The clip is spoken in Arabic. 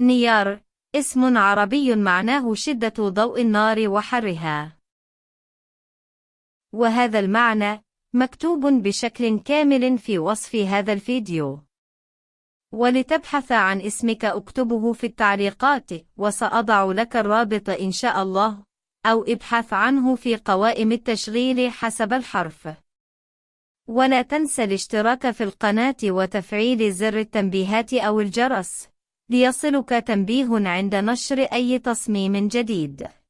نيار اسم عربي معناه شدة ضوء النار وحرها وهذا المعنى مكتوب بشكل كامل في وصف هذا الفيديو ولتبحث عن اسمك اكتبه في التعليقات وسأضع لك الرابط إن شاء الله أو ابحث عنه في قوائم التشغيل حسب الحرف ولا تنسى الاشتراك في القناة وتفعيل زر التنبيهات أو الجرس ليصلك تنبيه عند نشر أي تصميم جديد